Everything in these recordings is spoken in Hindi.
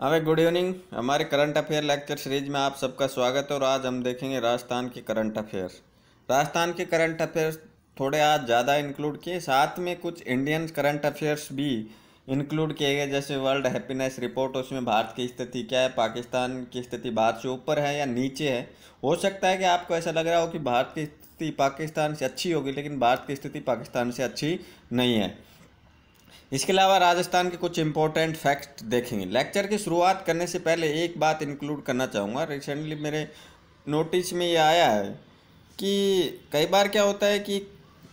हमें गुड इवनिंग हमारे करंट अफेयर लेक्चर सीरीज में आप सबका स्वागत है और आज हम देखेंगे राजस्थान के करंट अफेयर राजस्थान के करंट अफेयर थोड़े आज ज़्यादा इंक्लूड किए साथ में कुछ इंडियन करंट अफेयर्स भी इंक्लूड किए गए जैसे वर्ल्ड हैप्पीनेस रिपोर्ट उसमें भारत की स्थिति क्या है पाकिस्तान की स्थिति भारत से ऊपर है या नीचे है हो सकता है कि आपको ऐसा लग रहा हो कि भारत की स्थिति पाकिस्तान से अच्छी होगी लेकिन भारत की स्थिति पाकिस्तान से अच्छी नहीं है इसके अलावा राजस्थान के कुछ इंपॉर्टेंट फैक्ट देखेंगे लेक्चर की शुरुआत करने से पहले एक बात इंक्लूड करना चाहूँगा रिसेंटली मेरे नोटिस में ये आया है कि कई बार क्या होता है कि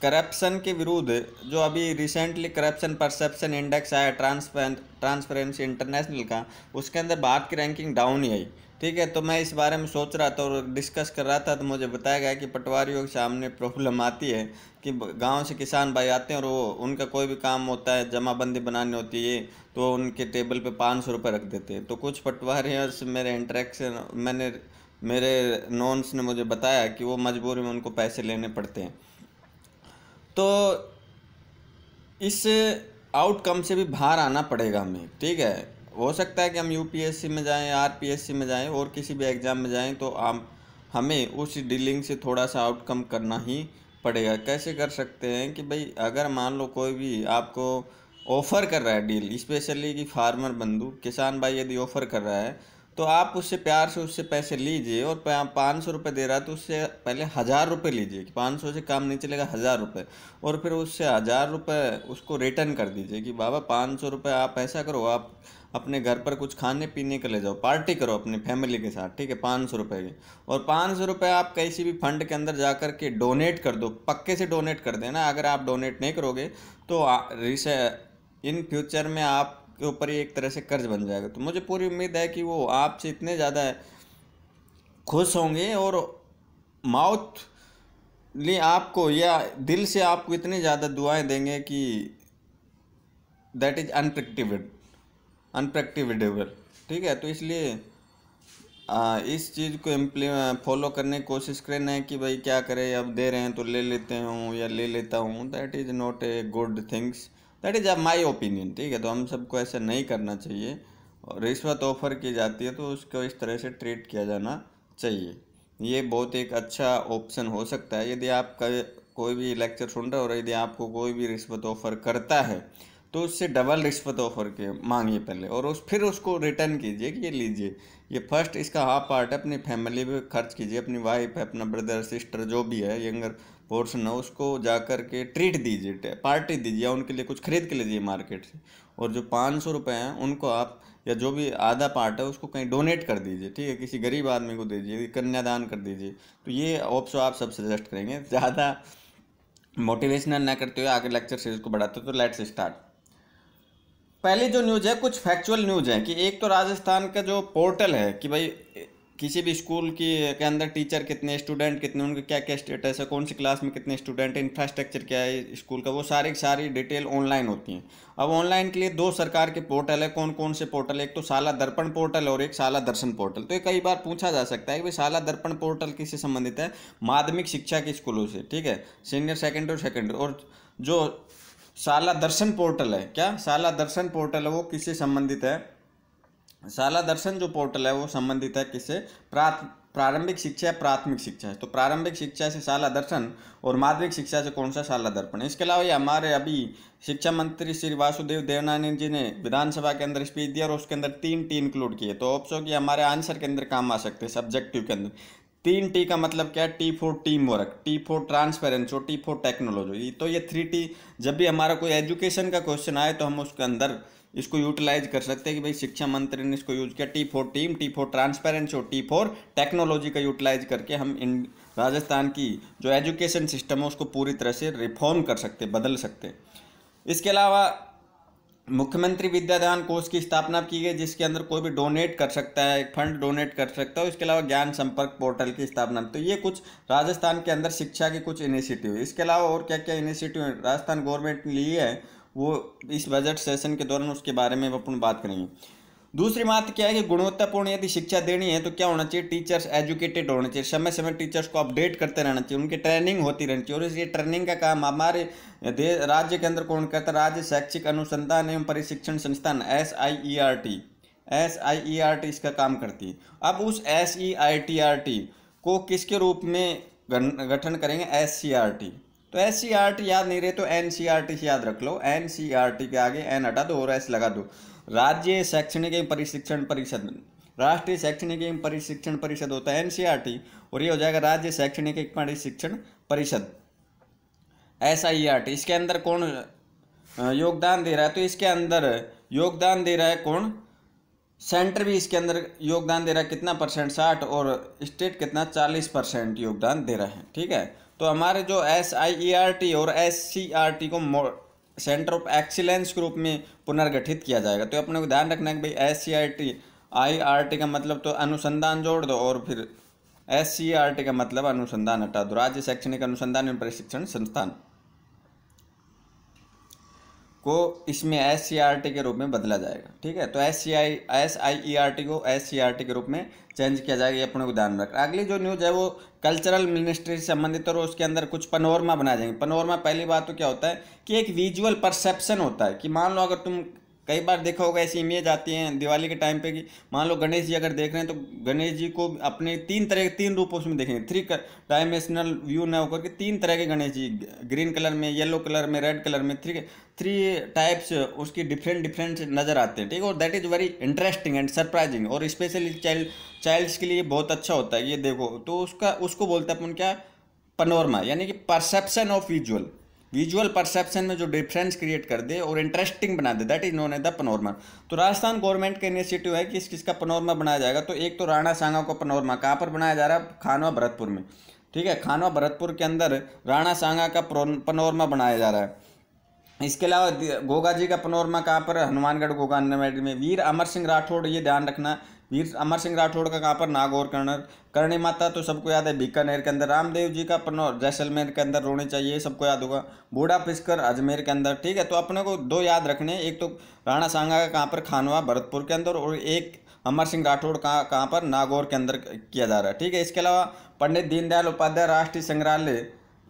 करप्शन के विरुद्ध जो अभी रिसेंटली करप्शन परसेप्शन इंडेक्स आया ट्रांसपेरेंसी इंटरनेशनल का उसके अंदर भारत की रैंकिंग डाउन ही आई ठीक है तो मैं इस बारे में सोच रहा था और डिस्कस कर रहा था तो मुझे बताया गया कि पटवारियों के सामने प्रॉब्लम आती है कि गांव से किसान भाई आते हैं और वो उनका कोई भी काम होता है जमाबंदी बनानी होती है तो उनके टेबल पे पाँच सौ रुपये रख देते हैं तो कुछ पटवारियों से मेरे इंटरेक्शन मैंने मेरे नॉन्स ने मुझे बताया कि वो मजबूरी में उनको पैसे लेने पड़ते हैं तो इस आउटकम से भी बाहर आना पड़ेगा हमें ठीक है हो सकता है कि हम यूपीएससी में जाएं आरपीएससी में जाएं और किसी भी एग्ज़ाम में जाएं तो आप हमें उस डीलिंग से थोड़ा सा आउटकम करना ही पड़ेगा कैसे कर सकते हैं कि भाई अगर मान लो कोई भी आपको ऑफ़र कर रहा है डील स्पेशली कि फार्मर बंधु किसान भाई यदि ऑफ़र कर रहा है तो आप उससे प्यार से उससे पैसे लीजिए और पाँच सौ रुपये दे रहा है तो उससे पहले हज़ार रुपये लीजिए कि पाँच सौ से काम नहीं चलेगा हज़ार रुपये और फिर उससे हज़ार रुपये उसको रिटर्न कर दीजिए कि बाबा पाँच सौ रुपये आप ऐसा करो आप अपने घर पर कुछ खाने पीने के ले जाओ पार्टी करो अपने फैमिली के साथ ठीक है पाँच सौ रुपये की और पाँच सौ रुपये आप किसी भी फंड के अंदर जा कर के डोनेट कर दो पक्के से डोनेट कर देना अगर आप डोनेट नहीं करोगे तो इन फ्यूचर में आप के ऊपर ही एक तरह से कर्ज बन जाएगा तो मुझे पूरी उम्मीद है कि वो आपसे इतने ज़्यादा खुश होंगे और माउथ ली आपको या दिल से आपको इतनी ज़्यादा दुआएं देंगे कि दैट इज़ अनप्रैक्टिवेड अनप्रैक्टिवेडेबल ठीक है तो इसलिए आ, इस चीज़ को इम्प्ली फॉलो करने की कोशिश करें ना कि भाई क्या करें अब दे रहे हैं तो ले लेते हूँ या ले लेता हूँ that is not a good things that is my opinion ठीक है तो हम सबको ऐसा नहीं करना चाहिए और रिश्वत ऑफर की जाती है तो उसको इस तरह से ट्रीट किया जाना चाहिए ये बहुत एक अच्छा ऑप्शन हो सकता है यदि आप कोई भी लेक्चर सुन रहे हो और यदि आपको कोई भी रिश्वत ऑफर करता है तो उससे डबल रिश्वत ऑफर के मांगिए पहले और उस फिर उसको रिटर्न कीजिए कि ये लीजिए ये फर्स्ट इसका हाफ पार्ट है अपनी फैमिली पे खर्च कीजिए अपनी वाइफ है अपना ब्रदर सिस्टर जो भी है यंगर पोर्शन है उसको जा कर के ट्रीट दीजिए पार्टी दीजिए या उनके लिए कुछ खरीद के लीजिए मार्केट से और जो पाँच सौ रुपये हैं उनको आप या जो भी आधा पार्ट है उसको कहीं डोनेट कर दीजिए ठीक है किसी गरीब आदमी को दीजिए कन्यादान कर दीजिए तो ये ऑप्शन आप सब सजेस्ट करेंगे ज़्यादा मोटिवेशनल ना करते हुए आगे लेक्चर सीरीज को बढ़ाते हो तो लेट्स स्टार्ट पहली जो न्यूज़ है कुछ फैक्चुअल न्यूज़ है कि एक तो राजस्थान का जो पोर्टल है कि भाई किसी भी स्कूल की के अंदर टीचर कितने स्टूडेंट कितने उनके क्या क्या स्टेटस है कौन सी क्लास में कितने स्टूडेंट इंफ्रास्ट्रक्चर क्या है स्कूल का वो सारी सारी डिटेल ऑनलाइन होती हैं अब ऑनलाइन के लिए दो सरकार के पोर्टल है कौन कौन से पोर्टल एक तो शाला दर्पण पोर्टल और एक शाला दर्शन पोर्टल तो ये कई बार पूछा जा सकता है कि भाई शाला दर्पण पोर्टल किससे संबंधित है माध्यमिक शिक्षा के स्कूलों से ठीक है सीनियर सेकेंडरी और सेकेंडरी और जो शाला दर्शन पोर्टल है क्या शाला दर्शन पोर्टल है वो किससे संबंधित है शाला दर्शन जो पोर्टल है वो संबंधित है किससे प्राथ प्रारंभिक शिक्षा है प्राथमिक शिक्षा है तो प्रारंभिक शिक्षा से शाला दर्शन और माध्यमिक शिक्षा से कौन सा शाला दर्पण है इसके अलावा ये हमारे अभी शिक्षा मंत्री श्री वासुदेव देवनानी जी ने विधानसभा के अंदर स्पीच दिया और उसके अंदर तीन टी इंक्लूड किए तो ऑप्शन की हमारे आंसर के अंदर काम आ सकते हैं सब्जेक्टिव के अंदर तीन टी का मतलब क्या है T for team work T for transparency और टी फोर टेक्नोलॉजी तो ये थ्री टी जब भी हमारा कोई एजुकेशन का क्वेश्चन आए तो हम उसके अंदर इसको यूटिलाइज कर सकते हैं कि भाई शिक्षा मंत्री ने इसको यूज किया T for team T for transparency और टी फोर टेक्नोलॉजी का यूटिलाइज करके हम इन राजस्थान की जो एजुकेशन सिस्टम है उसको पूरी तरह से रिफॉर्म कर सकते बदल सकते इसके अलावा मुख्यमंत्री विद्यादान कोष की स्थापना की गई जिसके अंदर कोई भी डोनेट कर सकता है फंड डोनेट कर सकता है इसके अलावा ज्ञान संपर्क पोर्टल की स्थापना तो ये कुछ राजस्थान के अंदर शिक्षा के कुछ इनिशिएटिव इसके अलावा और क्या क्या इनिशिएटिव राजस्थान गवर्नमेंट ने लिए है वो इस बजट सेशन के दौरान उसके बारे में अपन बात करेंगे दूसरी बात क्या है कि गुणवत्तापूर्ण यदि शिक्षा देनी है तो क्या होना चाहिए टीचर्स एजुकेटेड होने चाहिए समय समय टीचर्स को अपडेट करते रहना चाहिए उनकी ट्रेनिंग होती रहनी चाहिए और इसलिए ट्रेनिंग का काम हमारे राज्य के अंदर कौन करता है राज्य शैक्षिक अनुसंधान एवं प्रशिक्षण संस्थान S I E R T S I E R T इसका काम करती है अब उस S E I T R T को किसके रूप में गठन करेंगे एस सी आर टी तो एस सी आर टी याद नहीं रहे तो एन सी आर टी से याद रख लो एन सी आर टी के आगे एन हटा दो और एस लगा दो राज्य शैक्षणिक एवं प्रशिक्षण परिषद राष्ट्रीय शैक्षणिक एवं प्रशिक्षण परिषद होता है एन सी आर टी और ये हो जाएगा राज्य शैक्षणिक एवं प्रशिक्षण परिषद एस आई आर टी इसके अंदर कौन योगदान दे रहा है तो इसके अंदर योगदान दे रहा है कौन सेंटर भी इसके अंदर योगदान दे रहा है कितना परसेंट साठ और स्टेट कितना चालीस परसेंट योगदान दे रहा है ठीक है तो हमारे जो S I E R T और एस सी आर टी को सेंटर ऑफ एक्सीलेंस के रूप में पुनर्गठित किया जाएगा तो अपने को ध्यान रखना है कि भाई S C R T I R T का मतलब तो अनुसंधान जोड़ दो और फिर एस सी आर टी का मतलब अनुसंधान हटा दो राज्य शैक्षणिक अनुसंधान एवं प्रशिक्षण संस्थान को इसमें एस सी आर टी के रूप में बदला जाएगा ठीक है तो S C I S I E R T को एस सी आर टी के रूप में चेंज किया जाएगा ये अपने को ध्यान रख अगली जो न्यूज़ है वो कल्चरल मिनिस्ट्री से संबंधित और उसके अंदर कुछ पनोरमा बनाए जाएंगे पनोरमा पहली बात तो क्या होता है कि एक विजुअल परसेप्शन होता है कि मान लो अगर तुम कई बार देखा होगा ऐसी इमेज आती है दिवाली के टाइम पे कि मान लो गणेश जी अगर देख रहे हैं तो गणेश जी को अपने तीन तरह के तीन रूपों में देखेंगे थ्री डायमेंशनल व्यू ना होकर के तीन तरह के गणेश जी ग्रीन कलर में येलो कलर में रेड कलर में थ्री थ्री टाइप्स उसकी डिफरेंट डिफरेंट नज़र आते हैं ठीक है और that is very interesting and surprising और स्पेशली चाइल्ड चाइल्ड्स के लिए बहुत अच्छा होता है ये देखो तो उसका उसको बोलते हैं अपन क्या पनोरमा यानी कि perception of visual visual perception में जो डिफरेंस क्रिएट कर दे और इंटरेस्टिंग बना दे that is known as the panorama तो राजस्थान गवर्नमेंट का इनिशिएटिव है कि इस किसका पनोरमा बनाया जाएगा तो एक तो राणा सांगा का पनोरमा कहाँ पर बनाया जा रहा है खानवा भरतपुर में ठीक है खानवा भरतपुर के अंदर राणा सांगा का पनोरमा बनाया जा रहा है इसके अलावा गोगा जी का पनोरमा कहाँ पर हनुमानगढ़ गोगा में वीर अमर सिंह राठौड़ ये ध्यान रखना वीर अमर सिंह राठौड़ का कहाँ पर नागौर कर्नर करणी माता तो सबको याद है बीकानेर के अंदर रामदेव जी का अपन जैसलमेर के अंदर रोनी चाहिए सबको याद होगा बूढ़ा पिस्कर अजमेर के अंदर ठीक है तो अपने को दो याद रखने एक तो राणा सांगा का कहाँ पर खानवा भरतपुर के अंदर और एक अमर सिंह राठौड़ कहाँ कहाँ पर नागौर के अंदर किया जा रहा है ठीक है इसके अलावा पंडित दीनदयाल उपाध्याय राष्ट्रीय संग्रहालय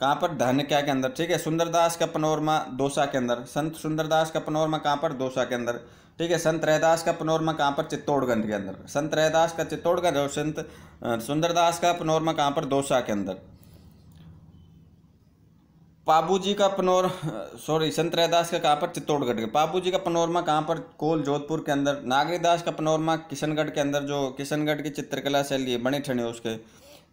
कहाँ पर धनक्या के अंदर ठीक है सुंदरदास का पनोरमा दोसा के अंदर संत सुंदरदास का पनोरमा कहाँ पर दोसा के अंदर ठीक है संत रहदास का पनोरमा कहाँ पर चित्तौड़गंज के अंदर संत रहदास का चित्तौड़गंज और संत सुंदरदास का पनोरमा कहाँ पर दोसा के अंदर पाबू जी का पनोर सॉरी संत रहदास का कहाँ पर चित्तौड़गढ़ के पाबू जी का पनोरमा कहाँ पर कोल जोधपुर के अंदर नागरीदास का पनोरमा किशनगढ़ के अंदर जो किशनगढ़ की चित्रकला शैली है बनी उसके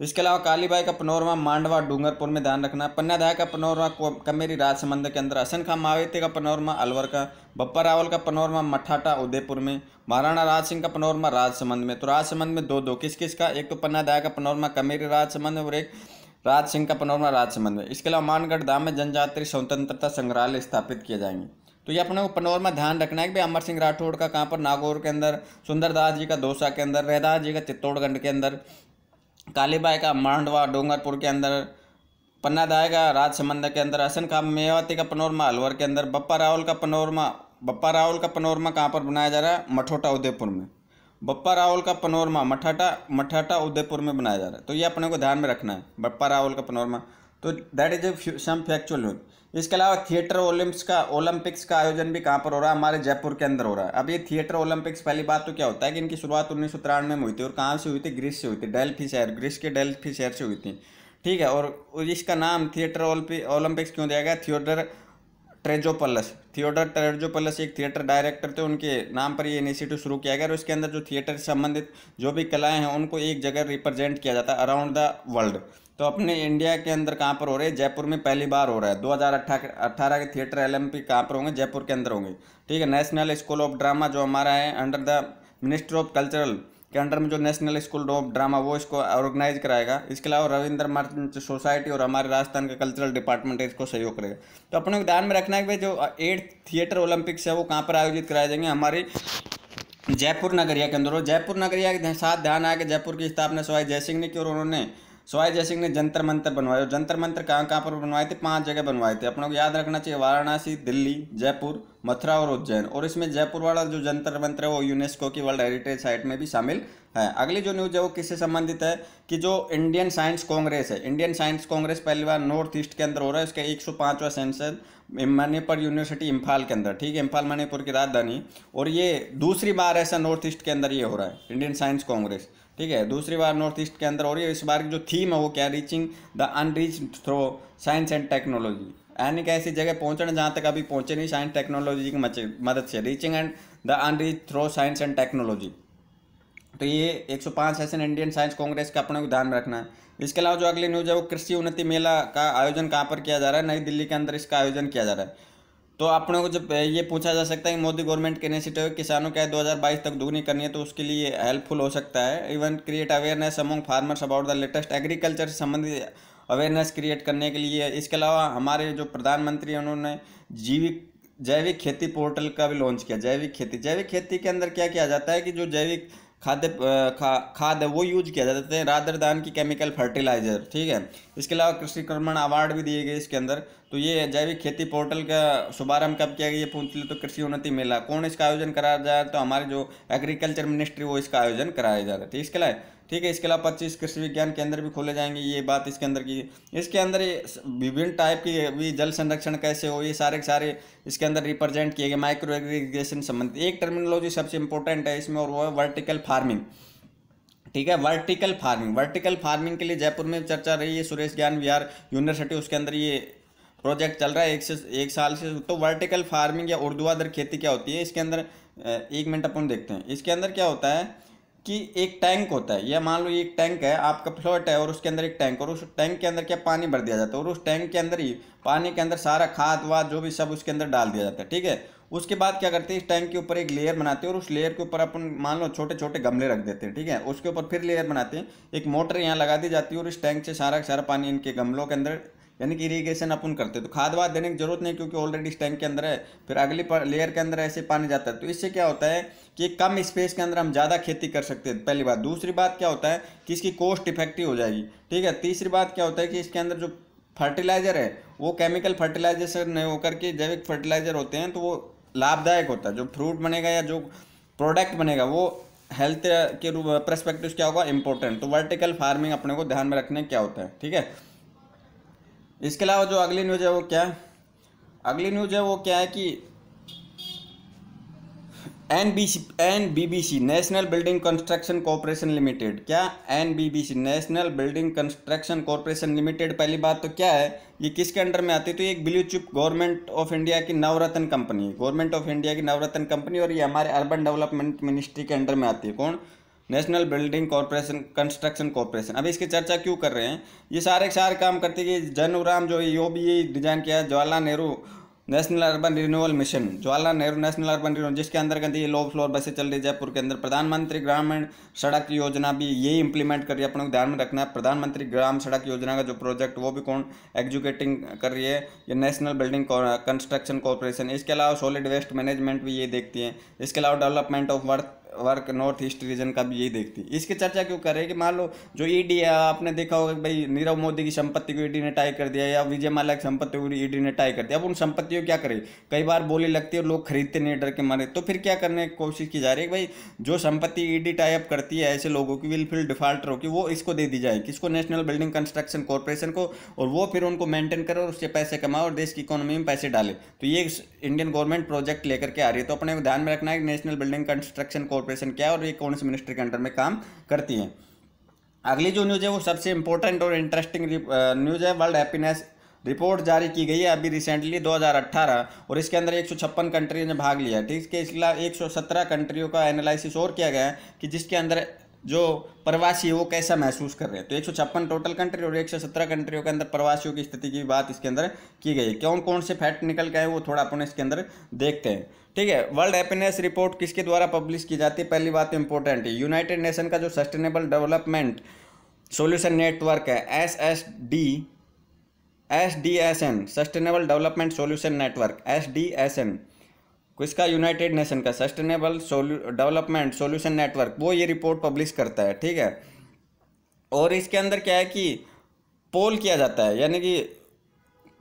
इसके अलावा कालीबाई का पनोरमा मांडवा डूंगरपुर में ध्यान रखना पन्नाधाय का पनोरमा कमेरी राजसमंद के अंदर असन खां मावेते का पनोरमा अलवर का बप्पा रावल का पनोरमा मठाटा उदयपुर में महाराणा राज सिंह का पनोरमा राजसमंद में तो राजसमंद में दो दो किस किस का एक तो पन्नाधाय का पनोरमा कमेरी राजसमंद और एक राज सिंह का पनोरमा राजसमंद में इसके अलावा मानगढ़ धाम में जनजातीय स्वतंत्रता संग्रहालय स्थापित किए जाएंगे तो ये अपने को ध्यान रखना है कि भाई अमर सिंह राठौड़ का कहाँ पर नागौर के अंदर सुंदरदास जी का दोसा के अंदर रहदास जी का चित्तौड़गंड के अंदर कालीबाई का मांडवा डूंगरपुर के अंदर पन्नादाय का राजसमंद के अंदर हसन का मेवाती का पनोरमा अलवर के अंदर बप्पा रावल का पनोरमा बप्पा रावल का पनोरमा कहाँ पर बनाया जा रहा है मठोटा उदयपुर में बप्पा रावल का पनोरमा मठाटा मठाटा उदयपुर में बनाया जा रहा है तो ये अपने को ध्यान में रखना है बप्पा रावल का पनोरमा तो that is a some factual news इसके अलावा थिएटर ओलम्पिक्स का ओलंपिक्स का आयोजन भी कहाँ पर हो रहा है हमारे जयपुर के अंदर हो रहा है अब ये थिएटर ओलंपिक्स पहली बात तो क्या होता है कि इनकी शुरुआत उन्नीस में हुई थी और कहाँ से हुई थी ग्रीस से हुई थी डेल्फी शहर ग्रीस के डेल्फी शहर से हुई थी ठीक है और इसका नाम थिएटर ओलंपिक्स क्यों दिया गया थियोडर ट्रेजोपल्लस थियोडर ट्रेजोपल्लस एक थिएटर डायरेक्टर थे उनके नाम पर ये इनिशिएटिव शुरू किया गया और इसके अंदर जो थिएटर से संबंधित जो भी कलाएं हैं उनको एक जगह रिप्रेजेंट किया जाता है अराउंड द वर्ल्ड तो अपने इंडिया के अंदर कहाँ पर हो रहे हैं जयपुर में पहली बार हो रहा है 2018 के थिएटर एलम्पी कहाँ पर होंगे जयपुर के अंदर होंगे ठीक है नेशनल स्कूल ऑफ ड्रामा जो हमारा है under the minister of cultural के अंडर में जो नेशनल स्कूल ऑफ ड्रामा वो इसको ऑर्गेनाइज कराएगा इसके अलावा रविंद्र मर्चेंट सोसाइटी और हमारे राजस्थान का कल्चरल डिपार्टमेंट इसको सहयोग करेगा तो अपने को ध्यान में रखना है कि जो एट थिएटर ओलंपिक्स है वो कहाँ पर आयोजित कराए जाएंगे हमारी जयपुर नगरिया के अंदर और जयपुर नगरिया के साथ ध्यान आया कि जयपुर की स्थापना सवाई जयसिंह ने की और उन्होंने सवाई जयसिंह ने जंतर मंत्र बनवाए और जंतर मंत्र कहाँ कहाँ पर बनवाए थे पांच जगह बनवाए थे अपनों को याद रखना चाहिए वाराणसी दिल्ली जयपुर मथुरा और उज्जैन और इसमें जयपुर वाला जो जंतर मंत्र है वो यूनेस्को की वर्ल्ड हेरिटेज साइट में भी शामिल है अगली जो न्यूज है वो किससे संबंधित है कि जो इंडियन साइंस कांग्रेस है इंडियन साइंस कांग्रेस पहली बार नॉर्थ ईस्ट के अंदर हो रहा है उसका एक सौ पाँचवा मणिपुर यूनिवर्सिटी इम्फाल के अंदर ठीक है इम्फाल मणिपुर की राजधानी और ये दूसरी बार ऐसा नॉर्थ ईस्ट के अंदर ये हो रहा है इंडियन साइंस कांग्रेस ठीक है दूसरी बार नॉर्थ ईस्ट के अंदर हो रही है इस बार की जो थीम है वो क्या reaching the unreach through science and technology यानी कि ऐसी जगह पहुंचना जहाँ तक अभी पहुंचे नहीं साइंस टेक्नोलॉजी की मदद से reaching and the unreach through science and technology तो ये 105 सेशन इंडियन साइंस कांग्रेस का अपने को ध्यान रखना है इसके अलावा जो अगली न्यूज है वो कृषि उन्नति मेला का आयोजन कहाँ पर किया जा रहा है नई दिल्ली के अंदर इसका आयोजन किया जा रहा है तो आप लोगों को जब ये पूछा जा सकता है कि मोदी गवर्नमेंट के इनिशिएटिव किसानों का बाईस तक दुगनी करनी है तो उसके लिए हेल्पफुल हो सकता है even create awareness among farmers about the latest agriculture से संबंधित अवेयरनेस क्रिएट करने के लिए इसके अलावा हमारे जो प्रधानमंत्री हैं उन्होंने जीविक जैविक खेती पोर्टल का भी लॉन्च किया जैविक खेती जैविक खेती के अंदर क्या किया जाता है कि जो जैविक खाद्य खा खाद वो यूज किया जाता है रादर दान की केमिकल फर्टिलाइजर ठीक है इसके अलावा कृषि कर्मण अवार्ड भी दिए गए इसके अंदर तो ये जैविक खेती पोर्टल का शुभारंभ कब किया गया ये पूछ ले तो कृषि उन्नति मेला कौन इसका आयोजन कराया जा रहा है तो हमारे जो एग्रीकल्चर मिनिस्ट्री वो इसका आयोजन कराया जा रहा है ठीक इसके अलावा ठीक है इसके अलावा पच्चीस कृषि विज्ञान केंद्र भी खोले जाएंगे ये बात इसके अंदर की इसके अंदर विभिन्न टाइप की भी जल संरक्षण कैसे हो ये सारे सारे इसके अंदर रिप्रेजेंट किए गए माइक्रो एग्रीगेशन संबंधित एक टर्मिनोलॉजी सबसे इंपॉर्टेंट है इसमें और वो है वर्टिकल फार्मिंग ठीक है वर्टिकल फार्मिंग वर्टिकल फार्मिंग के लिए जयपुर में चर्चा रही है सुरेश ज्ञान विहार यूनिवर्सिटी उसके अंदर ये प्रोजेक्ट चल रहा है एक से एक साल से तो वर्टिकल फार्मिंग या उर्दुआदर खेती क्या होती है इसके अंदर एक मिनट अपन देखते हैं इसके अंदर क्या होता है कि एक टैंक होता है या मान लो एक टैंक है आपका फ्लोट है और उसके अंदर एक टैंक और उस टैंक के अंदर क्या पानी भर दिया जाता है और उस टैंक के अंदर ही पानी के अंदर सारा खाद वाद जो भी सब उसके अंदर डाल दिया जाता है ठीक है उसके बाद क्या करते हैं इस टैंक के ऊपर एक लेयर बनाते हैं और उस लेयर के ऊपर अपन मान लो छोटे छोटे गमले रख देते हैं ठीक है उसके ऊपर फिर लेयर बनाते हैं एक मोटर यहाँ लगा दी जाती है और इस टैंक से सारा सारा पानी इनके गमलों के अंदर यानी कि इरीगेशन अपन करते हैं तो खाद वाद देने की जरूरत नहीं क्योंकि ऑलरेडी इस टैंक के अंदर है फिर अगली लेयर के अंदर ऐसे पानी जाता है तो इससे क्या होता है कि कम स्पेस के अंदर हम ज़्यादा खेती कर सकते हैं पहली बात दूसरी बात क्या होता है कि इसकी कॉस्ट इफेक्टिव हो जाएगी ठीक है तीसरी बात क्या होता है कि इसके अंदर जो फर्टिलाइज़र है वो केमिकल से नहीं होकर के जैविक फर्टिलाइज़र होते हैं तो वो लाभदायक होता है जो फ्रूट बनेगा या जो प्रोडक्ट बनेगा वो हेल्थ के रूप परस्पेक्टिव क्या होगा इंपॉर्टेंट तो वर्टिकल फार्मिंग अपने को ध्यान में रखने क्या होता है ठीक है इसके अलावा जो अगली न्यूज़ है वो क्या है अगली न्यूज़ है वो क्या है कि N B C N B B C national building construction corporation limited क्या N B B C national building construction corporation limited पहली बात तो क्या है ये किसके अंडर में आती है तो ये एक blue chip government of India की Navratna company government of India की नवरत्न कंपनी और ये हमारे अर्बन डेवलपमेंट मिनिस्ट्री के अंडर में आती है कौन national building corporation construction corporation अभी इसकी चर्चा क्यों कर रहे हैं ये सारे सारे काम करते कि जनूराम जो e है यो भी ये डिजाइन किया Jawaharlal Nehru national urban renewal mission Jawaharlal Nehru national urban renewal जिसके अंतर्गत ये लो फ्लोर बसें चल रही जयपुर के अंदर प्रधानमंत्री ग्रामीण सड़क योजना भी यही इंप्लीमेंट कर रही है अपने को ध्यान में रखना है प्रधानमंत्री ग्राम सड़क योजना का जो प्रोजेक्ट वो भी कौन एग्जुकेटिंग कर रही है ये नेशनल बिल्डिंग कंस्ट्रक्शन कॉरपोरेशन इसके अलावा सॉलिड वेस्ट मैनेजमेंट भी ये देखती है इसके अलावा development of worth work north east region का भी यही देखती है इसकी चर्चा क्यों कर रहे हैं कि मान लो जो ईडी e है आपने देखा होगा कि भाई नीरव मोदी की संपत्ति को ईडी e ने टाई कर दिया या विजय माला की संपत्ति को ईडी e ने टाई कर दिया अब उन संपत्तियों क्या करें कई बार बोली लगती है और लोग खरीदते नहीं डर के मारे तो फिर क्या करने की कोशिश की जा रही है भाई जो संपत्ति ईडी टाई अप करती है ऐसे लोगों की फिल डिफाल्टर होगी वो इसको दे दी जाए किसको नेशनल बिल्डिंग कंस्ट्रक्शन कॉरपोरेशन को और वो फिर उनको मेंटेन करे और उससे पैसे कमाए और देश की इकोनॉमी में पैसे डाले तो ये इंडियन गवर्नमेंट प्रोजेक्ट लेकर के आ रही है तो अपने ध्यान में रखना है कि नेशनल बिल्डिंग कंस्ट्रक्शन कॉरपोरेशन क्या है और ये कौन से मिनिस्ट्री के अंडर में काम करती है अगली जो न्यूज़ है वो सबसे इंपॉर्टेंट और इंटरेस्टिंग न्यूज़ है वर्ल्ड हैप्पीनेस रिपोर्ट जारी की गई है अभी रिसेंटली 2018 और इसके अंदर एक कंट्रीज ने भाग लिया ठीक है इसके अलावा 117 कंट्रियों का एनालिसिस और किया गया है कि जिसके अंदर जो प्रवासी है वो कैसा महसूस कर रहे हैं तो एक टोटल कंट्री और एक कंट्रियों के अंदर प्रवासियों की स्थिति की बात इसके अंदर की गई है कौन कौन से फैक्ट निकल गए वो थोड़ा अपन इसके अंदर देखते हैं ठीक है वर्ल्ड हैप्पीनेस रिपोर्ट किसके द्वारा पब्लिश की जाती है पहली बात इंपॉर्टेंट तो है यूनाइटेड नेशन का जो सस्टेनेबल डेवलपमेंट सोल्यूशन नेटवर्क है S S D S D S N sustainable development solution network S D S N किसका यूनाइटेड नेशन का सस्टेनेबल डेवलपमेंट सोल्यूशन नेटवर्क वो ये रिपोर्ट पब्लिश करता है ठीक है और इसके अंदर क्या है कि पोल किया जाता है यानी कि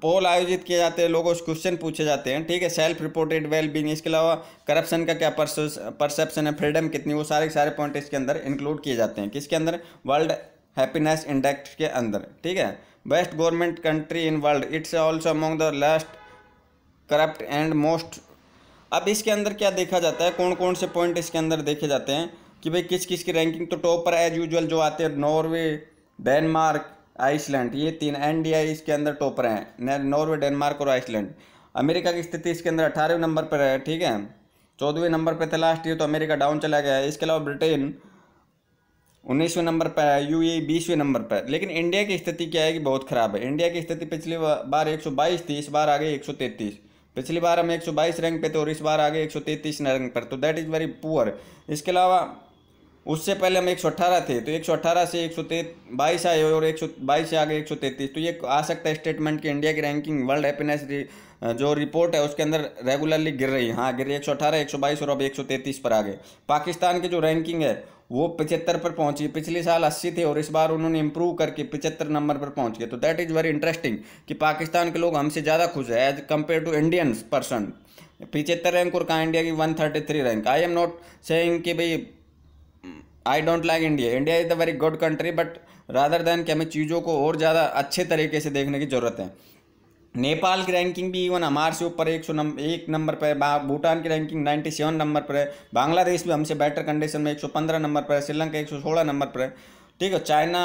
पोल आयोजित किए जाते हैं लोगों से क्वेश्चन पूछे जाते हैं ठीक है सेल्फ रिपोर्टेड वेल बींग इसके अलावा करप्शन का क्या परसेप्शन है फ्रीडम कितनी वो सारे सारे पॉइंट इसके अंदर इंक्लूड किए जाते हैं किसके अंदर वर्ल्ड हैप्पीनेस इंडेक्स के अंदर ठीक है best government country in world it's also among the last corrupt and most अब इसके अंदर क्या देखा जाता है कौन कौन से पॉइंट इसके अंदर देखे जाते हैं कि भाई किस किस की रैंकिंग तो टॉप पर एज यूजल जो आते हैं नॉर्वे डेनमार्क आइसलैंड ये तीन एन इसके अंदर टॉप पर हैं नॉर्वे डेनमार्क और आइसलैंड अमेरिका की स्थिति इसके अंदर अठारहवें नंबर पर है ठीक है चौदहवें नंबर पर था लास्ट ईयर तो अमेरिका डाउन चला गया है इसके अलावा ब्रिटेन उन्नीसवें नंबर पर है यू ए e बीसवें नंबर पर लेकिन इंडिया की स्थिति क्या है कि बहुत ख़राब है इंडिया की स्थिति पिछली बार एक थी इस बार आ गई एक पिछली बार हम 122 रैंक पे थे और इस बार आगे 133 रैंक पर तो दैट इज़ वेरी पुअर इसके अलावा उससे पहले हम एक थे तो एक से एक सौ बाईस आए और एक सौ बाईस से आगे एक सौ तो ये आ सकता है स्टेटमेंट कि इंडिया की रैंकिंग वर्ल्ड हैप्पीनेस जो रिपोर्ट है उसके अंदर रेगुलरली गिर रही है हाँ गिर रही है एक सौ अठारह एक सौ बाईस और अब एक सौ तैंतीस पर आ गए पाकिस्तान की जो रैंकिंग है वो पिचहत्तर पर पहुंची पिछले साल अस्सी थे और इस बार उन्होंने इम्प्रूव करके पिचहत्तर नंबर पर पहुंच गए तो दैट इज़ वेरी इंटरेस्टिंग कि पाकिस्तान के लोग हमसे ज़्यादा खुश है as compare to Indians person पिचहत्तर रैंक और कहाँ इंडिया की one thirty three rank I am not saying कि भाई I don't like India India is a very good country but rather than कि हमें चीज़ों को और ज़्यादा अच्छे तरीके से देखने की ज़रूरत है नेपाल की रैंकिंग भी इवन हमारे से ऊपर एक सौ नम, एक नंबर पर है भूटान की रैंकिंग नाइन्टी सेवन नंबर पर है बांग्लादेश भी हमसे बेटर कंडीशन में एक सौ पंद्रह नंबर पर है श्रीलंका एक सौ सोलह नंबर पर है ठीक है चाइना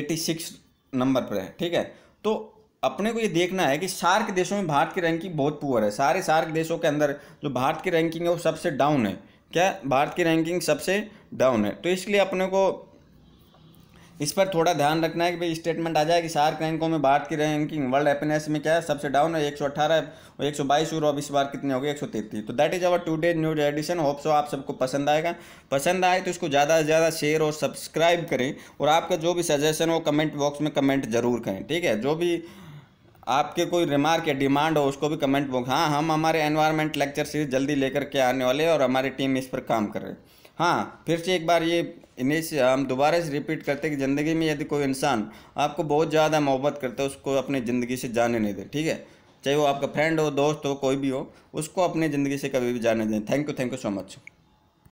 एटी सिक्स नंबर पर है ठीक है तो अपने को ये देखना है कि सार्क देशों में भारत की रैंकिंग बहुत पुअर है सारे सार्क देशों के अंदर जो भारत की रैंकिंग है वो सबसे डाउन है क्या भारत की रैंकिंग सबसे डाउन है तो इसलिए अपने को इस पर थोड़ा ध्यान रखना है कि भाई स्टेटमेंट आ जाए कि सार्क रैंकों में भारत की रैंकिंग वर्ल्ड हैप्पीनेस में क्या है सबसे डाउन है एक सौ अठारह और एक सौ बाईस और अब इस बार कितने हो गए एक सौ तैतीस तो that is our today news edition hope so आप सबको पसंद आएगा पसंद आए तो इसको ज़्यादा से ज़्यादा शेयर और सब्सक्राइब करें और आपका जो भी सजेशन हो कमेंट बॉक्स में कमेंट जरूर करें ठीक है जो भी आपके कोई रिमार्क या डिमांड हो उसको भी कमेंट बॉक्स हाँ हम हमारे एनवायरमेंट लेक्चर सीरीज जल्दी लेकर के आने वाले और हमारी टीम इस पर काम कर रहे हैं हाँ फिर से एक बार ये इन्हें से हम दोबारा से रिपीट करते हैं कि ज़िंदगी में यदि कोई इंसान आपको बहुत ज़्यादा मोहब्बत करता है उसको अपनी ज़िंदगी से जाने नहीं दे ठीक है चाहे वो आपका फ्रेंड हो दोस्त हो कोई भी हो उसको अपनी ज़िंदगी से कभी भी जाने दें thank you thank you so much